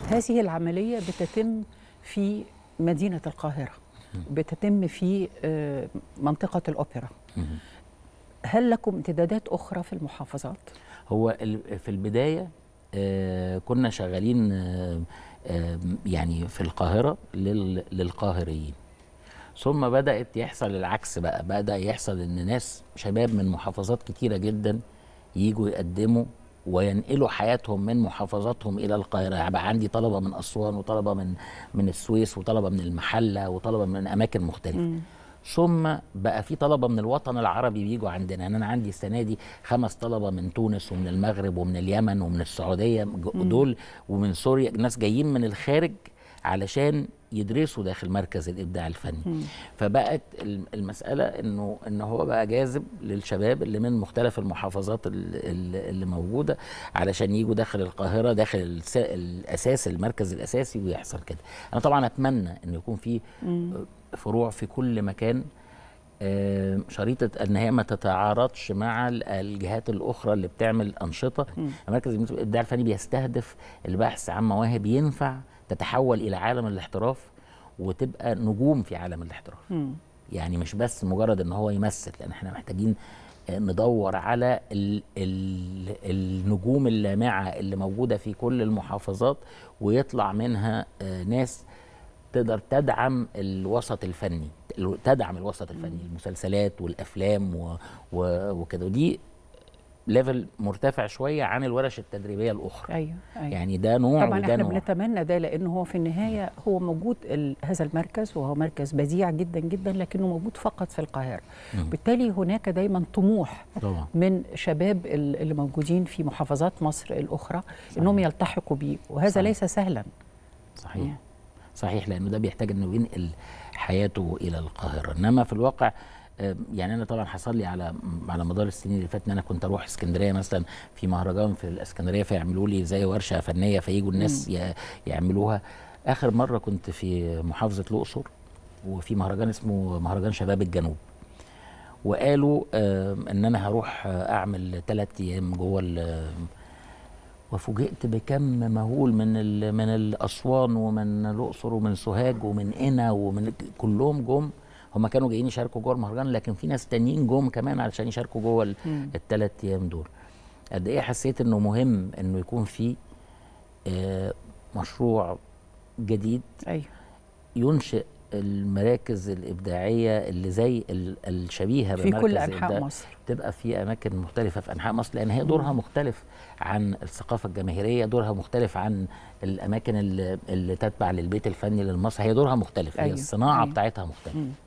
هذه العملية بتتم في مدينة القاهرة بتتم في آه، منطقة الأوبرا هل لكم امتدادات أخرى في المحافظات؟ هو في البداية آه، كنا شغالين آه، يعني في القاهرة للقاهريين ثم بدأت يحصل العكس بقى بدأ يحصل إن ناس شباب من محافظات كتيرة جدا يجوا يقدموا وينقلوا حياتهم من محافظاتهم الى القاهره يعني بقى عندي طلبه من اسوان وطلبه من من السويس وطلبه من المحله وطلبه من اماكن مختلفه ثم بقى في طلبه من الوطن العربي بيجوا عندنا يعني انا عندي السنه دي خمس طلبه من تونس ومن المغرب ومن اليمن ومن السعوديه دول ومن سوريا ناس جايين من الخارج علشان يدرسوا داخل مركز الابداع الفني فبقت المساله انه ان هو بقى جاذب للشباب اللي من مختلف المحافظات اللي موجوده علشان يجوا داخل القاهره داخل الاساس المركز الاساسي ويحصل كده انا طبعا اتمنى ان يكون في فروع في كل مكان آه، شريطة أن هي ما تتعارضش مع الجهات الأخرى اللي بتعمل أنشطة مركز الإبداع الفني بيستهدف البحث عن مواهب ينفع تتحول الى عالم الاحتراف وتبقى نجوم في عالم الاحتراف م. يعني مش بس مجرد ان هو يمثل لان احنا محتاجين آه، ندور على ال ال النجوم اللامعه اللي موجوده في كل المحافظات ويطلع منها آه، ناس تقدر تدعم الوسط الفني تدعم الوسط الفني المسلسلات والافلام وكده ودي ليفل مرتفع شويه عن الورش التدريبيه الاخرى أيوة, أيوة. يعني ده نوع طبعا وده احنا نوع. بنتمنى ده لان هو في النهايه هو موجود هذا المركز وهو مركز بديع جدا جدا لكنه موجود فقط في القاهره مم. بالتالي هناك دايما طموح طبعا. من شباب اللي موجودين في محافظات مصر الاخرى صحيح. انهم يلتحقوا بيه وهذا صحيح. ليس سهلا صحيح مم. صحيح لانه ده بيحتاج انه ينقل حياته الى القاهره انما في الواقع آه، يعني انا طبعا حصل لي على على مدار السنين اللي فاتت ان انا كنت اروح اسكندريه مثلا في مهرجان في الاسكندريه فيعملوا لي زي ورشه فنيه فيجوا الناس يعملوها اخر مره كنت في محافظه الاقصر وفي مهرجان اسمه مهرجان شباب الجنوب وقالوا آه، ان انا هروح اعمل ثلاث ايام جوه وفوجئت بكم مهول من من الاسوان ومن الاقصر ومن سوهاج ومن انا ومن كلهم جم هم كانوا جايين يشاركوا جوه المهرجان لكن في ناس تانيين جم كمان علشان يشاركوا جوه الثلاث ايام دول قد ايه حسيت انه مهم انه يكون في آه، مشروع جديد أيوه. ينشئ المراكز الابداعيه اللي زي الشبيهه في كل انحاء مصر تبقى في اماكن مختلفه في انحاء مصر لان هي دورها مختلف عن الثقافه الجماهيريه دورها مختلف عن الاماكن اللي, اللي تتبع للبيت الفني للمصر هي دورها مختلف أيوه. هي الصناعه أيوه. بتاعتها مختلفه